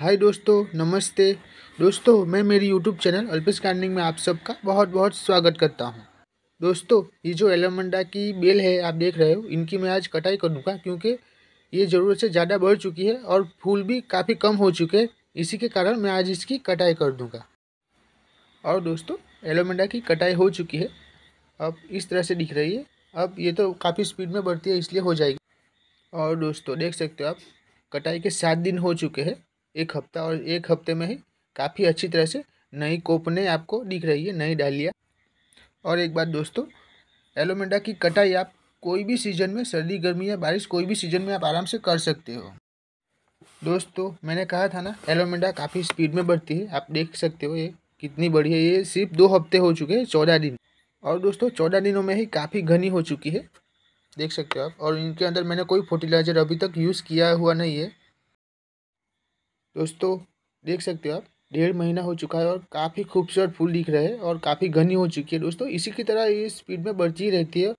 हाय दोस्तों नमस्ते दोस्तों मैं मेरी यूट्यूब चैनल अल्पेश गार्डनिंग में आप सबका बहुत बहुत स्वागत करता हूँ दोस्तों ये जो एलोमंडा की बेल है आप देख रहे हो इनकी मैं आज कटाई कर दूँगा क्योंकि ये ज़रूरत से ज़्यादा बढ़ चुकी है और फूल भी काफ़ी कम हो चुके हैं इसी के कारण मैं आज इसकी कटाई कर दूँगा और दोस्तों एलोमंडा की कटाई हो चुकी है अब इस तरह से दिख रही है अब ये तो काफ़ी स्पीड में बढ़ती है इसलिए हो जाएगी और दोस्तों देख सकते हो आप कटाई के सात दिन हो चुके हैं एक हफ्ता और एक हफ्ते में ही काफ़ी अच्छी तरह से नई कोपने आपको दिख रही है नई डालिया और एक बात दोस्तों एलोमेंडा की कटाई आप कोई भी सीज़न में सर्दी गर्मी या बारिश कोई भी सीज़न में आप आराम से कर सकते हो दोस्तों मैंने कहा था ना एलोमेंडा काफ़ी स्पीड में बढ़ती है आप देख सकते हो ये कितनी बड़ी है ये सिर्फ दो हफ्ते हो चुके हैं चौदह दिन और दोस्तों चौदह दिनों में ही काफ़ी घनी हो चुकी है देख सकते हो आप और इनके अंदर मैंने कोई फर्टिलाइज़र अभी तक यूज़ किया हुआ नहीं है दोस्तों देख सकते हो आप डेढ़ महीना हो चुका है और काफ़ी खूबसूरत फूल दिख रहे हैं और काफ़ी घनी हो चुकी है दोस्तों इसी की तरह ये स्पीड में बढ़ती रहती है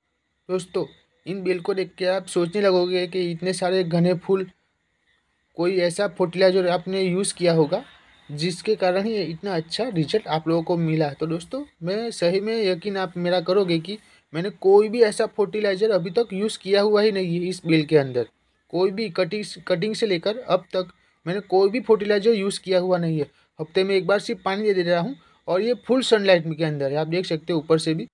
दोस्तों इन बेल को देख के आप सोचने लगोगे कि इतने सारे घने फूल कोई ऐसा फर्टिलाइजर आपने यूज़ किया होगा जिसके कारण ही इतना अच्छा रिजल्ट आप लोगों को मिला तो दोस्तों मैं सही में यकीन आप मेरा करोगे कि मैंने कोई भी ऐसा फर्टिलाइज़र अभी तक यूज़ किया हुआ ही नहीं है इस बेल के अंदर कोई भी कटिंग कटिंग से लेकर अब तक मैंने कोई भी फर्टिलाइजर यूज़ किया हुआ नहीं है हफ्ते में एक बार सिर्फ पानी दे दे रहा हूँ और ये फुल सनलाइट के अंदर है आप देख सकते हो ऊपर से भी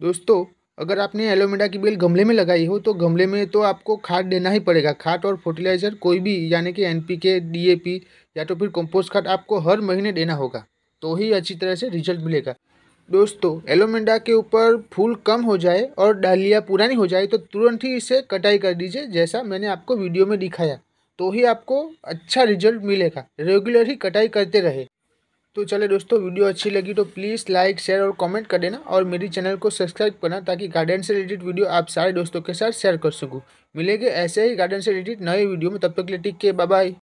दोस्तों अगर आपने एलोमेडा की बेल गमले में लगाई हो तो गमले में तो आपको खाद देना ही पड़ेगा खाद और फर्टिलाइज़र कोई भी यानी कि एनपीके पी या तो फिर कंपोस्ट खाद आपको हर महीने देना होगा तो ही अच्छी तरह से रिजल्ट मिलेगा दोस्तों एलोमेंडा के ऊपर फूल कम हो जाए और डालिया पुरानी हो जाए तो तुरंत ही इसे कटाई कर दीजिए जैसा मैंने आपको वीडियो में दिखाया तो ही आपको अच्छा रिजल्ट मिलेगा रेगुलर ही कटाई करते रहे तो चले दोस्तों वीडियो अच्छी लगी तो प्लीज़ लाइक शेयर और कमेंट कर देना और मेरी चैनल को सब्सक्राइब करना ताकि गार्डन से रिलेटेड वीडियो आप सारे दोस्तों के साथ शेयर कर सकूँ मिलेंगे ऐसे ही गार्डन से रिलेटेड नए वीडियो में तब तक के लिए टिक के बाय